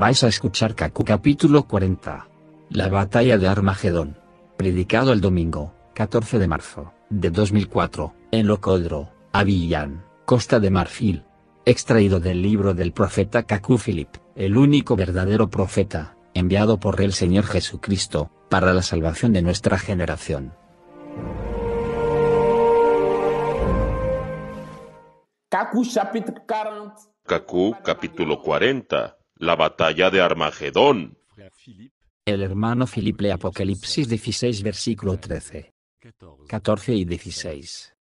Vais a escuchar Kaku capítulo 40. La batalla de Armagedón. Predicado el domingo, 14 de marzo, de 2004, en Locodro, Avillán, Costa de Marfil. Extraído del libro del profeta Kaku Philip, el único verdadero profeta, enviado por el Señor Jesucristo, para la salvación de nuestra generación. Kaku capítulo 40 la batalla de Armagedón. El hermano Filipe Apocalipsis 16 versículo 13, 14 y 16.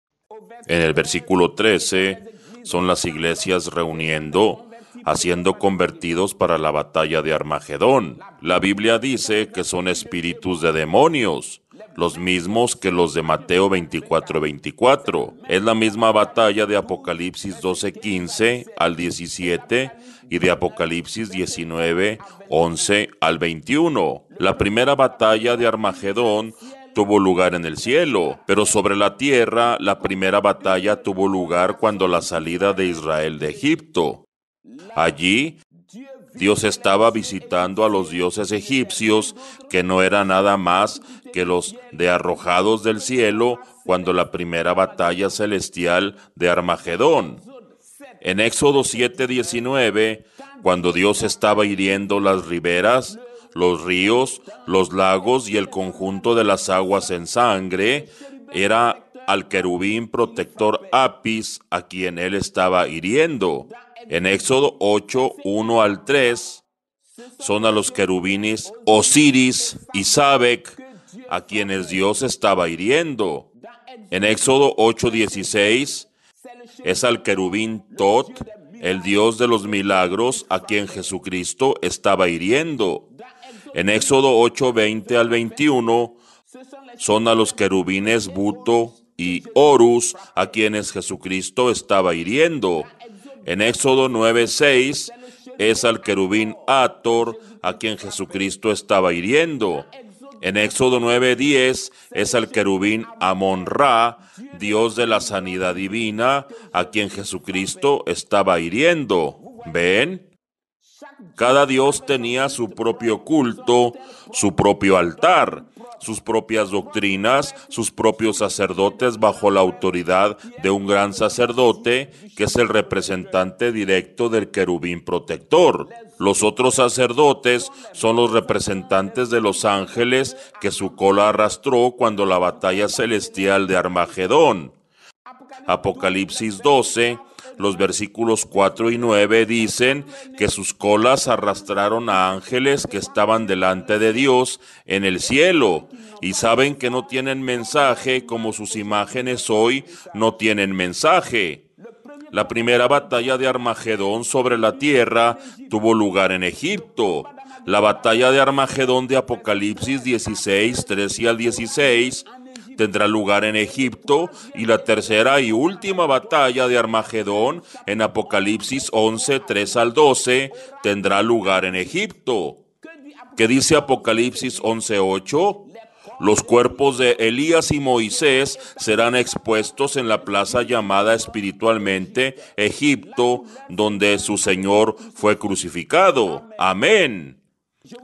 En el versículo 13 son las iglesias reuniendo, haciendo convertidos para la batalla de Armagedón. La Biblia dice que son espíritus de demonios los mismos que los de Mateo 24 24. Es la misma batalla de Apocalipsis 12 15 al 17 y de Apocalipsis 19 11 al 21. La primera batalla de Armagedón tuvo lugar en el cielo, pero sobre la tierra la primera batalla tuvo lugar cuando la salida de Israel de Egipto. Allí Dios estaba visitando a los dioses egipcios que no era nada más los de arrojados del cielo cuando la primera batalla celestial de Armagedón. En Éxodo 7:19, cuando Dios estaba hiriendo las riberas, los ríos, los lagos y el conjunto de las aguas en sangre, era al querubín protector Apis a quien él estaba hiriendo. En Éxodo 8, 1 al 3, son a los querubines Osiris y Sabek a quienes Dios estaba hiriendo. En Éxodo 8:16 es al querubín Tot, el Dios de los milagros, a quien Jesucristo estaba hiriendo. En Éxodo 8:20 al 21 son a los querubines Buto y Horus, a quienes Jesucristo estaba hiriendo. En Éxodo 9:6 es al querubín Ator, a quien Jesucristo estaba hiriendo. En Éxodo 9:10 es el querubín Amon-Ra, Dios de la sanidad divina, a quien Jesucristo estaba hiriendo. ¿Ven? Cada dios tenía su propio culto, su propio altar sus propias doctrinas, sus propios sacerdotes bajo la autoridad de un gran sacerdote que es el representante directo del querubín protector. Los otros sacerdotes son los representantes de los ángeles que su cola arrastró cuando la batalla celestial de Armagedón. Apocalipsis 12, los versículos 4 y 9 dicen que sus colas arrastraron a ángeles que estaban delante de Dios en el cielo y saben que no tienen mensaje como sus imágenes hoy no tienen mensaje. La primera batalla de Armagedón sobre la tierra tuvo lugar en Egipto. La batalla de Armagedón de Apocalipsis 16, 13 al 16 Tendrá lugar en Egipto y la tercera y última batalla de Armagedón en Apocalipsis 11, 3 al 12 tendrá lugar en Egipto. ¿Qué dice Apocalipsis 11, 8? Los cuerpos de Elías y Moisés serán expuestos en la plaza llamada espiritualmente Egipto, donde su Señor fue crucificado. Amén.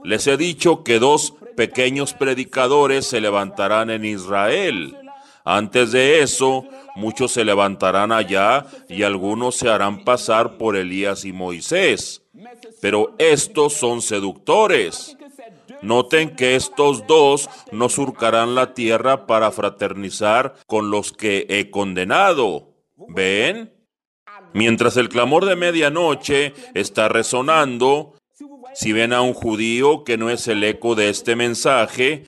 Les he dicho que dos pequeños predicadores se levantarán en Israel. Antes de eso, muchos se levantarán allá y algunos se harán pasar por Elías y Moisés. Pero estos son seductores. Noten que estos dos no surcarán la tierra para fraternizar con los que he condenado. ¿Ven? Mientras el clamor de medianoche está resonando, si ven a un judío que no es el eco de este mensaje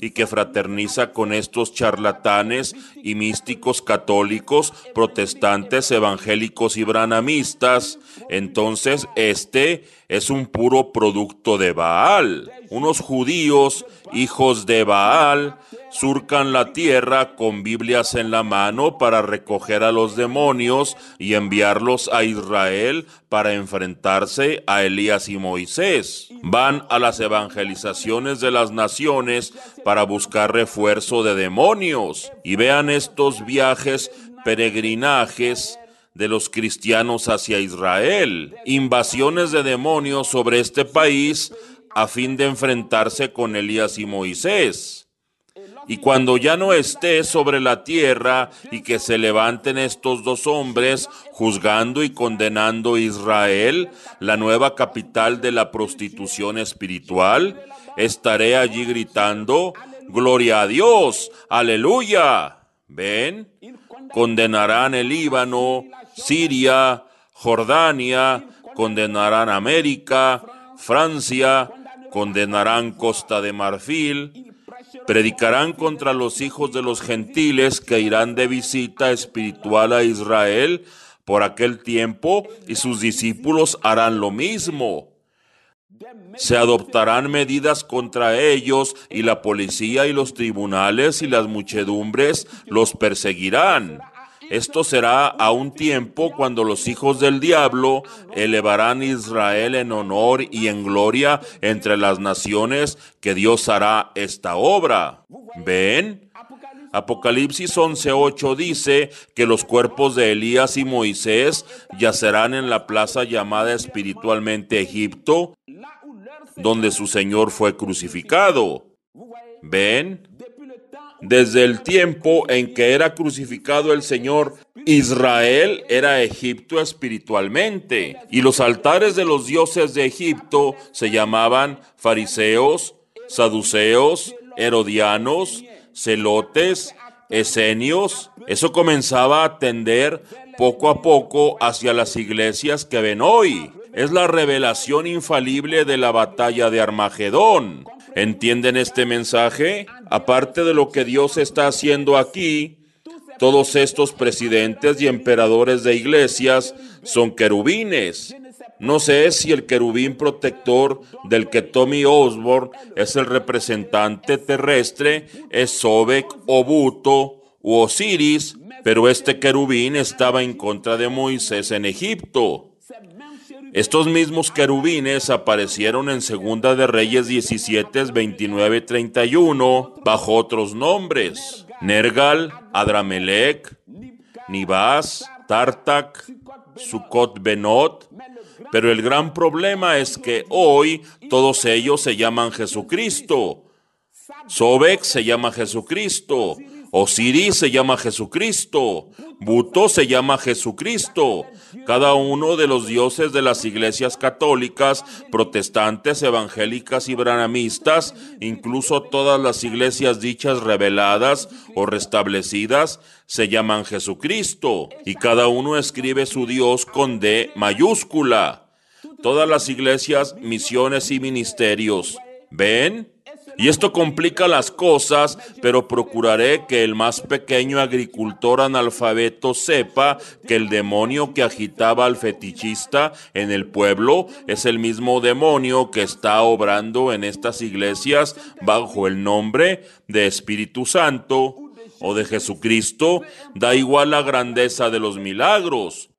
y que fraterniza con estos charlatanes y místicos católicos, protestantes, evangélicos y branamistas, entonces este es un puro producto de Baal. Unos judíos, hijos de Baal, surcan la tierra con Biblias en la mano para recoger a los demonios y enviarlos a Israel para enfrentarse a Elías y Moisés. Van a las evangelizaciones de las naciones para buscar refuerzo de demonios. Y vean estos viajes, peregrinajes, de los cristianos hacia Israel, invasiones de demonios sobre este país a fin de enfrentarse con Elías y Moisés. Y cuando ya no esté sobre la tierra y que se levanten estos dos hombres juzgando y condenando Israel, la nueva capital de la prostitución espiritual, estaré allí gritando, Gloria a Dios, aleluya. Ven, condenarán el Líbano Siria, Jordania, condenarán América, Francia, condenarán Costa de Marfil, predicarán contra los hijos de los gentiles que irán de visita espiritual a Israel por aquel tiempo y sus discípulos harán lo mismo. Se adoptarán medidas contra ellos y la policía y los tribunales y las muchedumbres los perseguirán. Esto será a un tiempo cuando los hijos del diablo elevarán Israel en honor y en gloria entre las naciones que Dios hará esta obra. ¿Ven? Apocalipsis 11:8 dice que los cuerpos de Elías y Moisés yacerán en la plaza llamada espiritualmente Egipto, donde su Señor fue crucificado. ¿Ven? Desde el tiempo en que era crucificado el Señor, Israel era Egipto espiritualmente y los altares de los dioses de Egipto se llamaban fariseos, saduceos, herodianos, celotes, esenios. Eso comenzaba a tender poco a poco hacia las iglesias que ven hoy. Es la revelación infalible de la batalla de Armagedón. ¿Entienden este mensaje? aparte de lo que Dios está haciendo aquí, todos estos presidentes y emperadores de iglesias son querubines. No sé si el querubín protector del que Tommy Osborne es el representante terrestre es Sobek Obuto u Osiris, pero este querubín estaba en contra de Moisés en Egipto. Estos mismos querubines aparecieron en Segunda de Reyes 17, 29, 31 bajo otros nombres: Nergal, Adramelech, Nibaz, Tartak, sukot Benot. Pero el gran problema es que hoy todos ellos se llaman Jesucristo. Sobek se llama Jesucristo. Osiris se llama Jesucristo, Buto se llama Jesucristo. Cada uno de los dioses de las iglesias católicas, protestantes, evangélicas y branamistas, incluso todas las iglesias dichas reveladas o restablecidas, se llaman Jesucristo. Y cada uno escribe su Dios con D mayúscula. Todas las iglesias, misiones y ministerios. ¿Ven? Y esto complica las cosas, pero procuraré que el más pequeño agricultor analfabeto sepa que el demonio que agitaba al fetichista en el pueblo es el mismo demonio que está obrando en estas iglesias bajo el nombre de Espíritu Santo o de Jesucristo, da igual la grandeza de los milagros.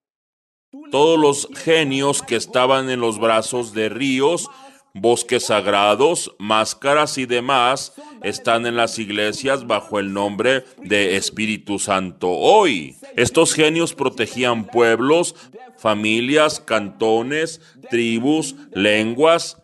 Todos los genios que estaban en los brazos de ríos bosques sagrados, máscaras y demás están en las iglesias bajo el nombre de Espíritu Santo. Hoy, estos genios protegían pueblos, familias, cantones, tribus, lenguas.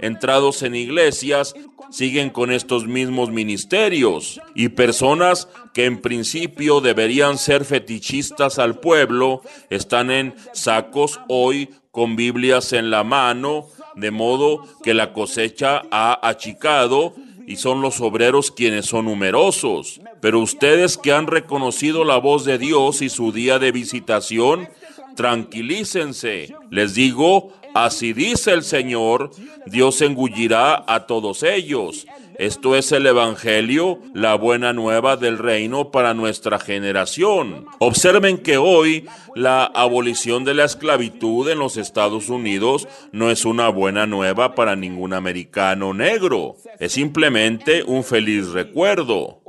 Entrados en iglesias, siguen con estos mismos ministerios y personas que en principio deberían ser fetichistas al pueblo, están en sacos hoy con Biblias en la mano, de modo que la cosecha ha achicado y son los obreros quienes son numerosos. Pero ustedes que han reconocido la voz de Dios y su día de visitación, tranquilícense. Les digo, Así dice el Señor, Dios engullirá a todos ellos. Esto es el Evangelio, la buena nueva del reino para nuestra generación. Observen que hoy la abolición de la esclavitud en los Estados Unidos no es una buena nueva para ningún americano negro. Es simplemente un feliz recuerdo.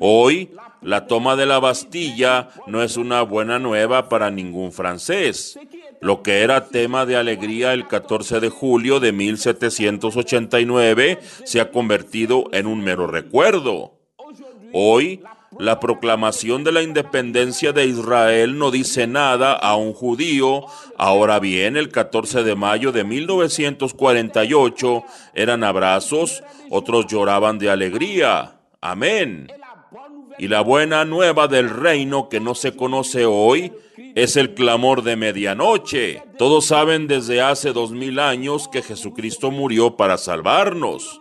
Hoy, la toma de la Bastilla no es una buena nueva para ningún francés lo que era tema de alegría el 14 de julio de 1789 se ha convertido en un mero recuerdo. Hoy, la proclamación de la independencia de Israel no dice nada a un judío. Ahora bien, el 14 de mayo de 1948 eran abrazos, otros lloraban de alegría. Amén. Y la buena nueva del reino que no se conoce hoy es el clamor de medianoche. Todos saben desde hace dos mil años que Jesucristo murió para salvarnos.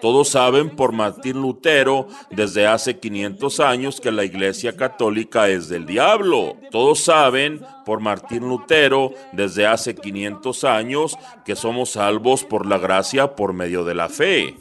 Todos saben por Martín Lutero desde hace 500 años que la Iglesia Católica es del diablo. Todos saben por Martín Lutero desde hace 500 años que somos salvos por la gracia por medio de la fe.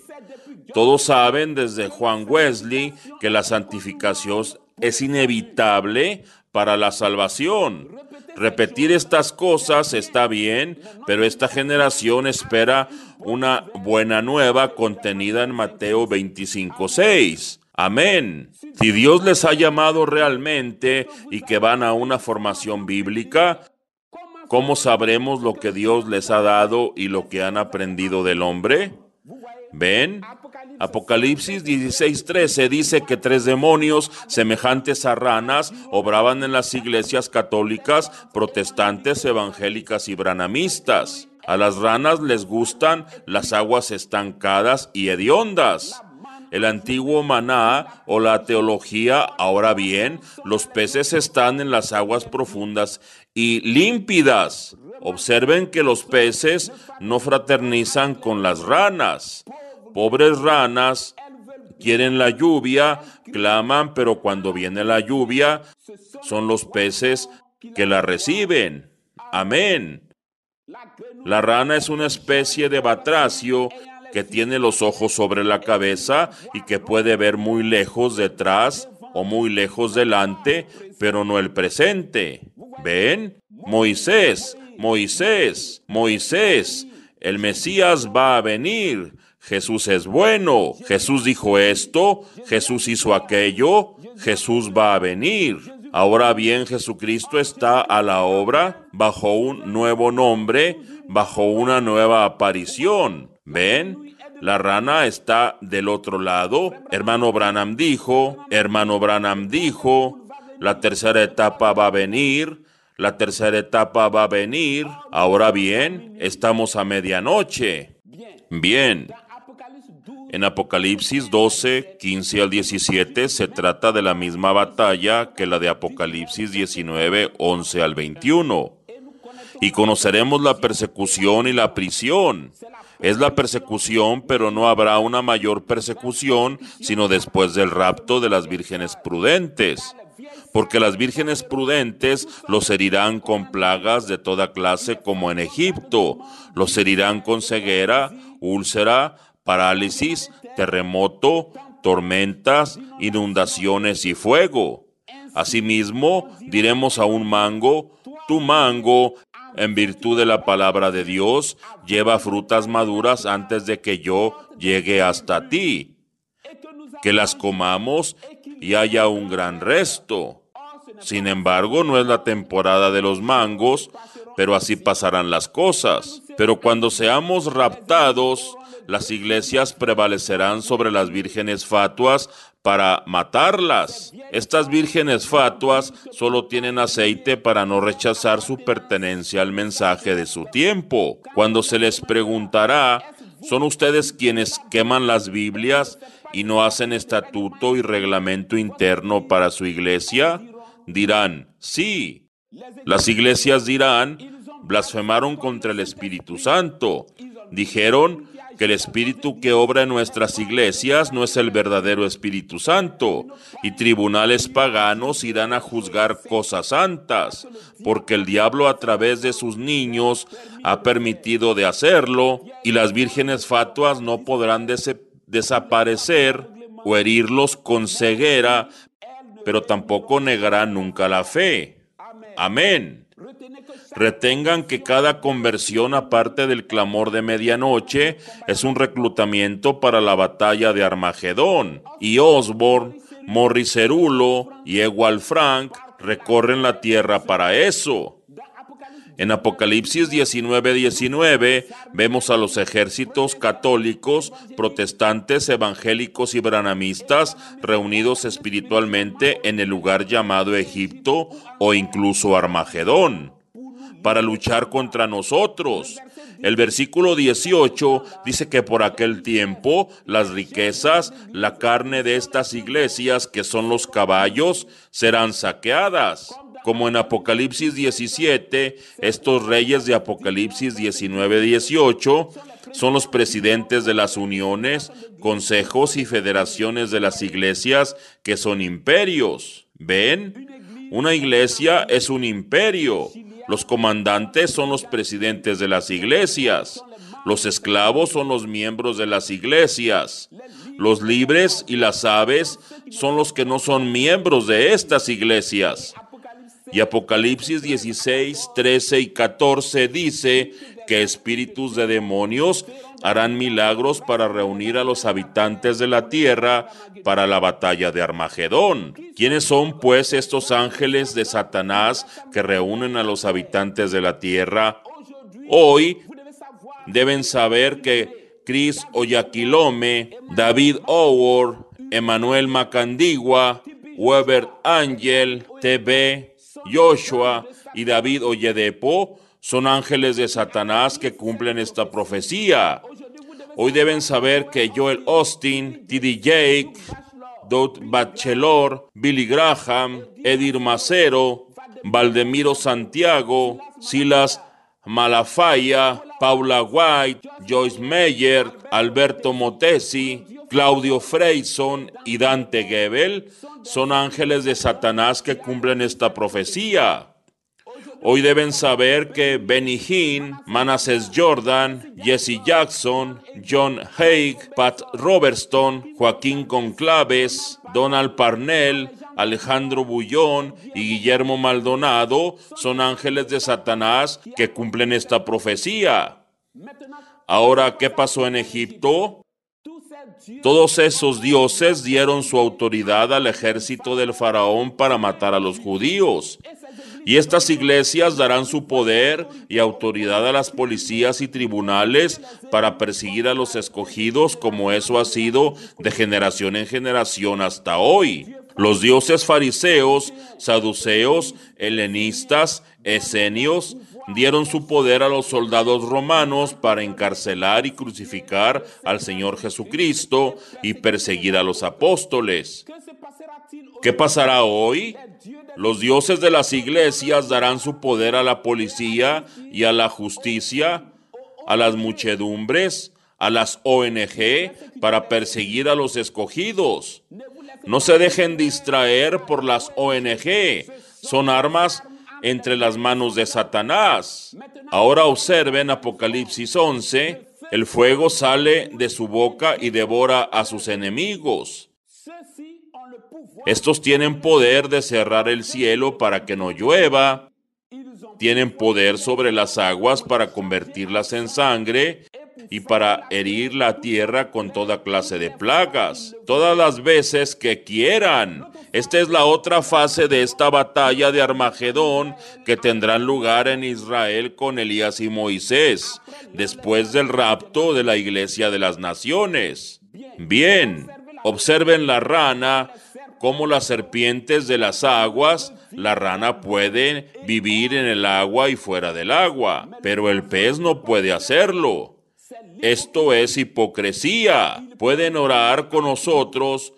Todos saben desde Juan Wesley que la santificación es inevitable para la salvación. Repetir estas cosas está bien, pero esta generación espera una buena nueva contenida en Mateo 25:6. Amén. Si Dios les ha llamado realmente y que van a una formación bíblica, ¿cómo sabremos lo que Dios les ha dado y lo que han aprendido del hombre? Ven, Apocalipsis 16:13 dice que tres demonios semejantes a ranas obraban en las iglesias católicas, protestantes, evangélicas y branamistas. A las ranas les gustan las aguas estancadas y hediondas. El antiguo maná o la teología, ahora bien, los peces están en las aguas profundas y límpidas. Observen que los peces no fraternizan con las ranas pobres ranas quieren la lluvia, claman, pero cuando viene la lluvia son los peces que la reciben. Amén. La rana es una especie de batracio que tiene los ojos sobre la cabeza y que puede ver muy lejos detrás o muy lejos delante, pero no el presente. ¿Ven? Moisés, Moisés, Moisés, el Mesías va a venir Jesús es bueno, Jesús dijo esto, Jesús hizo aquello, Jesús va a venir. Ahora bien, Jesucristo está a la obra bajo un nuevo nombre, bajo una nueva aparición. ¿Ven? La rana está del otro lado. Hermano Branham dijo, hermano Branham dijo, la tercera etapa va a venir, la tercera etapa va a venir. Ahora bien, estamos a medianoche. Bien, en Apocalipsis 12, 15 al 17 se trata de la misma batalla que la de Apocalipsis 19, 11 al 21. Y conoceremos la persecución y la prisión. Es la persecución, pero no habrá una mayor persecución sino después del rapto de las vírgenes prudentes porque las vírgenes prudentes los herirán con plagas de toda clase como en Egipto, los herirán con ceguera, úlcera, parálisis, terremoto, tormentas, inundaciones y fuego. Asimismo, diremos a un mango, tu mango, en virtud de la palabra de Dios, lleva frutas maduras antes de que yo llegue hasta ti. Que las comamos y haya un gran resto. Sin embargo, no es la temporada de los mangos, pero así pasarán las cosas. Pero cuando seamos raptados, las iglesias prevalecerán sobre las vírgenes fatuas para matarlas. Estas vírgenes fatuas solo tienen aceite para no rechazar su pertenencia al mensaje de su tiempo. Cuando se les preguntará, ¿son ustedes quienes queman las Biblias y no hacen estatuto y reglamento interno para su iglesia? Dirán, sí. Las iglesias dirán, blasfemaron contra el Espíritu Santo. Dijeron, que el Espíritu que obra en nuestras iglesias no es el verdadero Espíritu Santo, y tribunales paganos irán a juzgar cosas santas, porque el diablo a través de sus niños ha permitido de hacerlo, y las vírgenes fatuas no podrán desaparecer o herirlos con ceguera, pero tampoco negarán nunca la fe. Amén. Retengan que cada conversión, aparte del clamor de medianoche, es un reclutamiento para la batalla de Armagedón. Y Osborne, Morricerulo y Ewald Frank recorren la tierra para eso. En Apocalipsis 19:19 19, vemos a los ejércitos católicos, protestantes, evangélicos y branamistas reunidos espiritualmente en el lugar llamado Egipto o incluso Armagedón para luchar contra nosotros. El versículo 18 dice que por aquel tiempo las riquezas, la carne de estas iglesias que son los caballos, serán saqueadas. Como en Apocalipsis 17, estos reyes de Apocalipsis 19-18 son los presidentes de las uniones, consejos y federaciones de las iglesias que son imperios. ¿Ven? Una iglesia es un imperio. Los comandantes son los presidentes de las iglesias. Los esclavos son los miembros de las iglesias. Los libres y las aves son los que no son miembros de estas iglesias. Y Apocalipsis 16, 13 y 14 dice que espíritus de demonios harán milagros para reunir a los habitantes de la tierra para la batalla de Armagedón. ¿Quiénes son pues estos ángeles de Satanás que reúnen a los habitantes de la tierra? Hoy deben saber que Chris Oyaquilome, David Howard, Emanuel Macandigua, Weber Angel, TB, Joshua y David Oyedepo son ángeles de Satanás que cumplen esta profecía. Hoy deben saber que Joel Austin, T.D. Jake, Dot Bachelor, Billy Graham, Edir Macero, Valdemiro Santiago, Silas Malafaya, Paula White, Joyce Meyer, Alberto Motesi, Claudio Freyson y Dante Gebel son ángeles de Satanás que cumplen esta profecía. Hoy deben saber que Benny Hinn, Manassas Jordan, Jesse Jackson, John Haig, Pat Robertson, Joaquín Conclaves, Donald Parnell, Alejandro Bullón y Guillermo Maldonado son ángeles de Satanás que cumplen esta profecía. Ahora, ¿qué pasó en Egipto? Todos esos dioses dieron su autoridad al ejército del faraón para matar a los judíos y estas iglesias darán su poder y autoridad a las policías y tribunales para perseguir a los escogidos como eso ha sido de generación en generación hasta hoy. Los dioses fariseos, saduceos, helenistas, esenios, dieron su poder a los soldados romanos para encarcelar y crucificar al Señor Jesucristo y perseguir a los apóstoles. ¿Qué pasará hoy? Los dioses de las iglesias darán su poder a la policía y a la justicia, a las muchedumbres, a las ONG, para perseguir a los escogidos. No se dejen distraer por las ONG. Son armas entre las manos de Satanás. Ahora observen Apocalipsis 11. El fuego sale de su boca y devora a sus enemigos. Estos tienen poder de cerrar el cielo para que no llueva. Tienen poder sobre las aguas para convertirlas en sangre y para herir la tierra con toda clase de plagas, todas las veces que quieran. Esta es la otra fase de esta batalla de Armagedón que tendrán lugar en Israel con Elías y Moisés, después del rapto de la iglesia de las naciones. Bien, observen la rana como las serpientes de las aguas, la rana puede vivir en el agua y fuera del agua, pero el pez no puede hacerlo. Esto es hipocresía. Pueden orar con nosotros,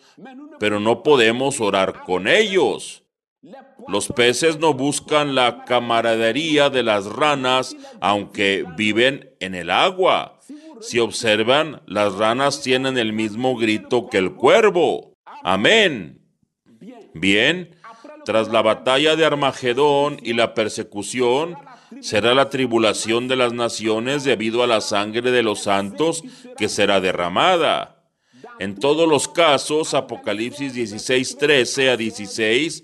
pero no podemos orar con ellos. Los peces no buscan la camaradería de las ranas, aunque viven en el agua. Si observan, las ranas tienen el mismo grito que el cuervo. Amén. Bien, tras la batalla de Armagedón y la persecución, será la tribulación de las naciones debido a la sangre de los santos que será derramada. En todos los casos, Apocalipsis 16, 13 a 16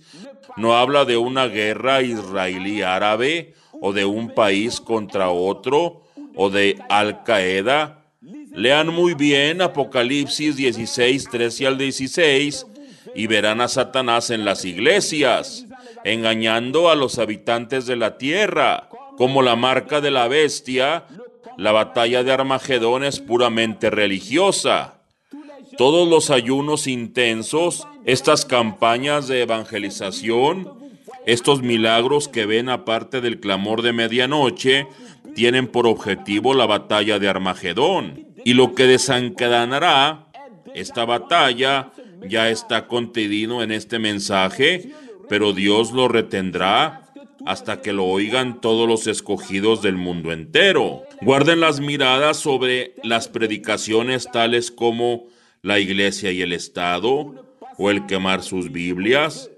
no habla de una guerra israelí-árabe o de un país contra otro o de Al-Qaeda. Lean muy bien Apocalipsis 16, 13 al 16 y verán a Satanás en las iglesias, engañando a los habitantes de la tierra, como la marca de la bestia. La batalla de Armagedón es puramente religiosa. Todos los ayunos intensos, estas campañas de evangelización, estos milagros que ven aparte del clamor de medianoche, tienen por objetivo la batalla de Armagedón. Y lo que desencadenará esta batalla ya está contenido en este mensaje, pero Dios lo retendrá hasta que lo oigan todos los escogidos del mundo entero. Guarden las miradas sobre las predicaciones tales como la iglesia y el Estado, o el quemar sus Biblias.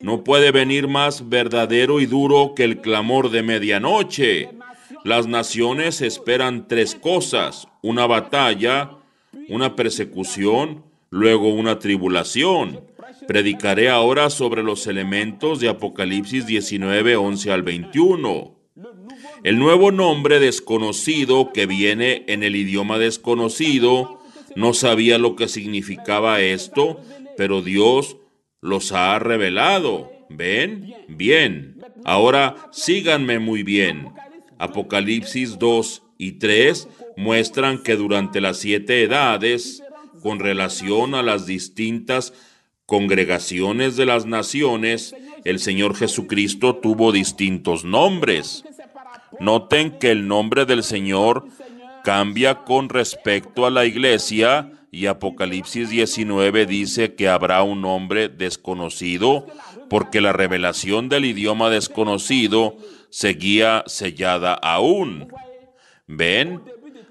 No puede venir más verdadero y duro que el clamor de medianoche. Las naciones esperan tres cosas, una batalla, una persecución luego una tribulación. Predicaré ahora sobre los elementos de Apocalipsis 19, 11 al 21. El nuevo nombre desconocido que viene en el idioma desconocido, no sabía lo que significaba esto, pero Dios los ha revelado. ¿Ven? Bien. Ahora síganme muy bien. Apocalipsis 2 y 3 muestran que durante las siete edades, con relación a las distintas congregaciones de las naciones, el Señor Jesucristo tuvo distintos nombres. Noten que el nombre del Señor cambia con respecto a la iglesia y Apocalipsis 19 dice que habrá un nombre desconocido porque la revelación del idioma desconocido seguía sellada aún. ¿Ven?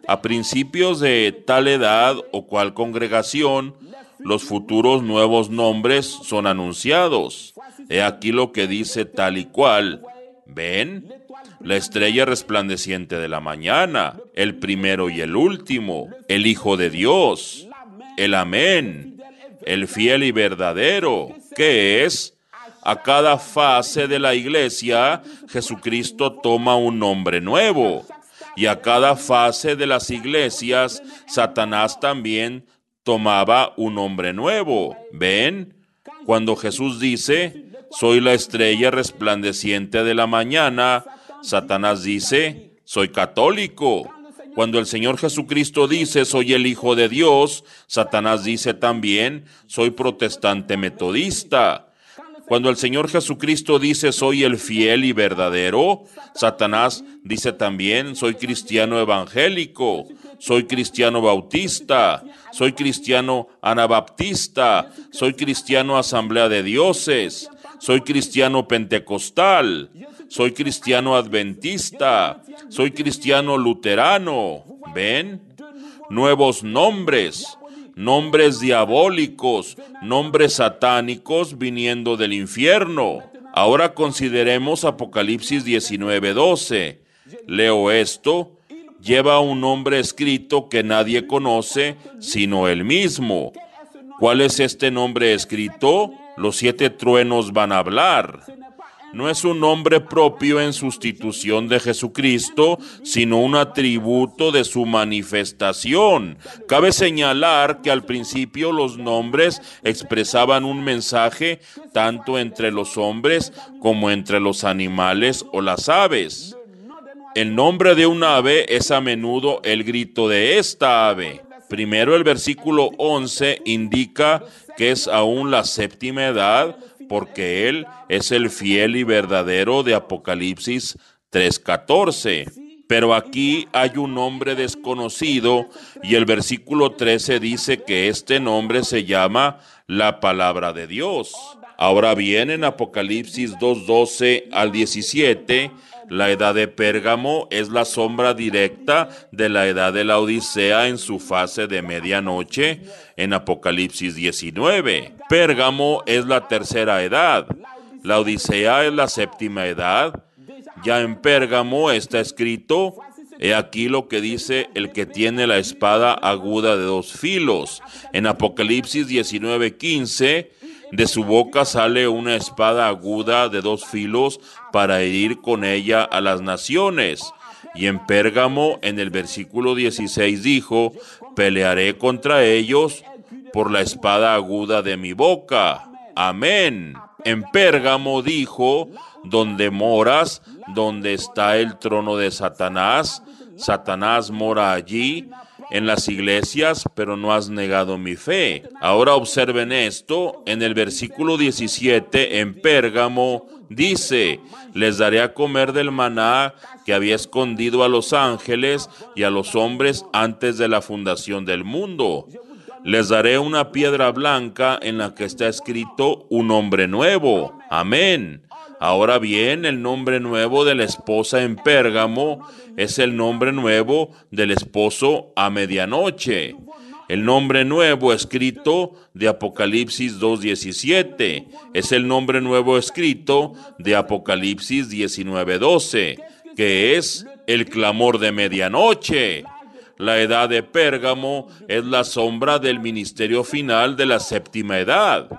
a principios de tal edad o cual congregación, los futuros nuevos nombres son anunciados. He aquí lo que dice tal y cual. Ven, la estrella resplandeciente de la mañana, el primero y el último, el Hijo de Dios, el Amén, el fiel y verdadero, que es a cada fase de la iglesia, Jesucristo toma un nombre nuevo y a cada fase de las iglesias, Satanás también tomaba un nombre nuevo. ¿Ven? Cuando Jesús dice, soy la estrella resplandeciente de la mañana, Satanás dice, soy católico. Cuando el Señor Jesucristo dice, soy el Hijo de Dios, Satanás dice también, soy protestante metodista. Cuando el Señor Jesucristo dice soy el fiel y verdadero, Satanás dice también soy cristiano evangélico, soy cristiano bautista, soy cristiano anabaptista, soy cristiano asamblea de dioses, soy cristiano pentecostal, soy cristiano adventista, soy cristiano luterano. ¿Ven? Nuevos nombres nombres diabólicos, nombres satánicos viniendo del infierno. Ahora consideremos Apocalipsis 19:12. Leo esto, lleva un nombre escrito que nadie conoce sino él mismo. ¿Cuál es este nombre escrito? Los siete truenos van a hablar no es un nombre propio en sustitución de Jesucristo, sino un atributo de su manifestación. Cabe señalar que al principio los nombres expresaban un mensaje tanto entre los hombres como entre los animales o las aves. El nombre de un ave es a menudo el grito de esta ave. Primero el versículo 11 indica que es aún la séptima edad porque Él es el fiel y verdadero de Apocalipsis 3.14. Pero aquí hay un nombre desconocido y el versículo 13 dice que este nombre se llama la palabra de Dios. Ahora bien, en Apocalipsis 2.12 al 17 la edad de Pérgamo es la sombra directa de la edad de la Odisea en su fase de medianoche en Apocalipsis 19. Pérgamo es la tercera edad. La Odisea es la séptima edad. Ya en Pérgamo está escrito, he aquí lo que dice el que tiene la espada aguda de dos filos. En Apocalipsis 19, 15 de su boca sale una espada aguda de dos filos para herir con ella a las naciones. Y en Pérgamo, en el versículo 16, dijo, pelearé contra ellos por la espada aguda de mi boca. Amén. En Pérgamo dijo, donde moras, donde está el trono de Satanás, Satanás mora allí, en las iglesias, pero no has negado mi fe. Ahora observen esto, en el versículo 17 en Pérgamo dice, les daré a comer del maná que había escondido a los ángeles y a los hombres antes de la fundación del mundo. Les daré una piedra blanca en la que está escrito un hombre nuevo. Amén Ahora bien, el nombre nuevo de la esposa en Pérgamo es el nombre nuevo del esposo a medianoche. El nombre nuevo escrito de Apocalipsis 2.17 es el nombre nuevo escrito de Apocalipsis 19.12, que es el clamor de medianoche. La edad de Pérgamo es la sombra del ministerio final de la séptima edad.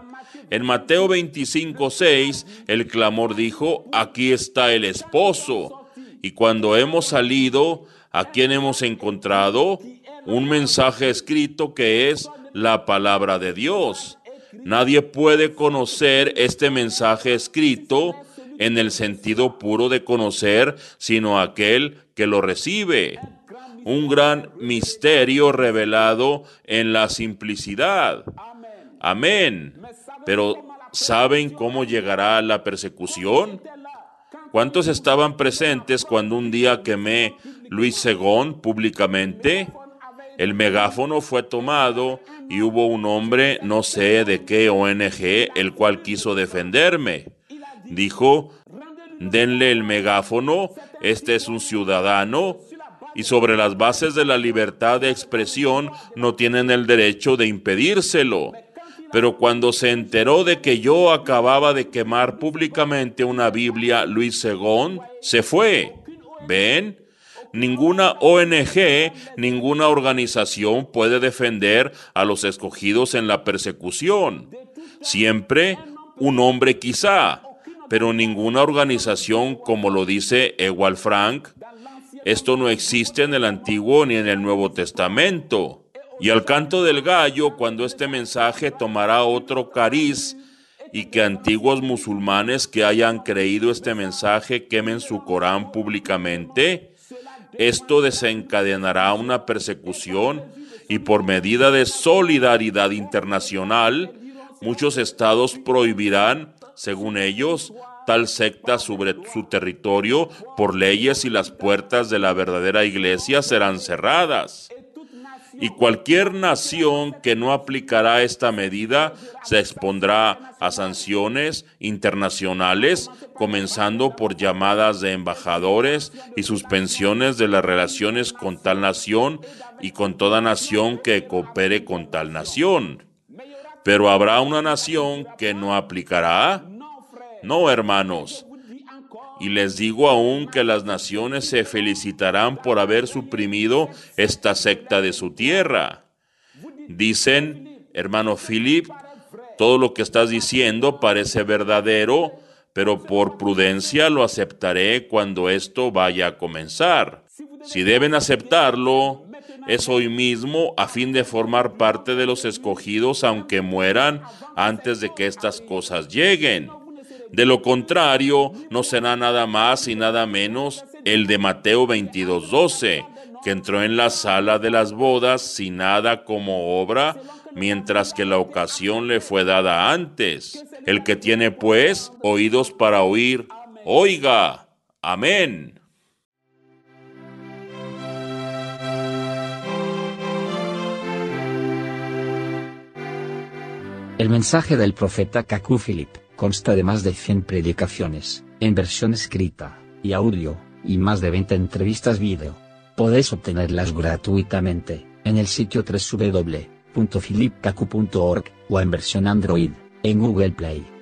En Mateo 25, 6, el clamor dijo, aquí está el esposo. Y cuando hemos salido, ¿a quién hemos encontrado? Un mensaje escrito que es la palabra de Dios. Nadie puede conocer este mensaje escrito en el sentido puro de conocer, sino aquel que lo recibe. Un gran misterio revelado en la simplicidad. Amén. Pero ¿saben cómo llegará la persecución? ¿Cuántos estaban presentes cuando un día quemé Luis Segón públicamente? El megáfono fue tomado y hubo un hombre, no sé de qué ONG, el cual quiso defenderme. Dijo, denle el megáfono, este es un ciudadano y sobre las bases de la libertad de expresión no tienen el derecho de impedírselo. Pero cuando se enteró de que yo acababa de quemar públicamente una Biblia Luis Segón, se fue. ¿Ven? Ninguna ONG, ninguna organización puede defender a los escogidos en la persecución. Siempre un hombre quizá, pero ninguna organización, como lo dice Ewald Frank, esto no existe en el Antiguo ni en el Nuevo Testamento. Y al canto del gallo, cuando este mensaje tomará otro cariz, y que antiguos musulmanes que hayan creído este mensaje quemen su Corán públicamente, esto desencadenará una persecución y por medida de solidaridad internacional, muchos estados prohibirán, según ellos, tal secta sobre su territorio por leyes y las puertas de la verdadera iglesia serán cerradas y cualquier nación que no aplicará esta medida se expondrá a sanciones internacionales, comenzando por llamadas de embajadores y suspensiones de las relaciones con tal nación y con toda nación que coopere con tal nación. Pero habrá una nación que no aplicará. No, hermanos, y les digo aún que las naciones se felicitarán por haber suprimido esta secta de su tierra. Dicen, hermano Philip, todo lo que estás diciendo parece verdadero, pero por prudencia lo aceptaré cuando esto vaya a comenzar. Si deben aceptarlo, es hoy mismo a fin de formar parte de los escogidos aunque mueran antes de que estas cosas lleguen. De lo contrario, no será nada más y nada menos el de Mateo 22:12, que entró en la sala de las bodas sin nada como obra, mientras que la ocasión le fue dada antes. El que tiene, pues, oídos para oír, oiga. Amén. El mensaje del profeta Cacú Consta de más de 100 predicaciones, en versión escrita, y audio, y más de 20 entrevistas video. Podéis obtenerlas gratuitamente, en el sitio www.philipkaku.org, o en versión Android, en Google Play.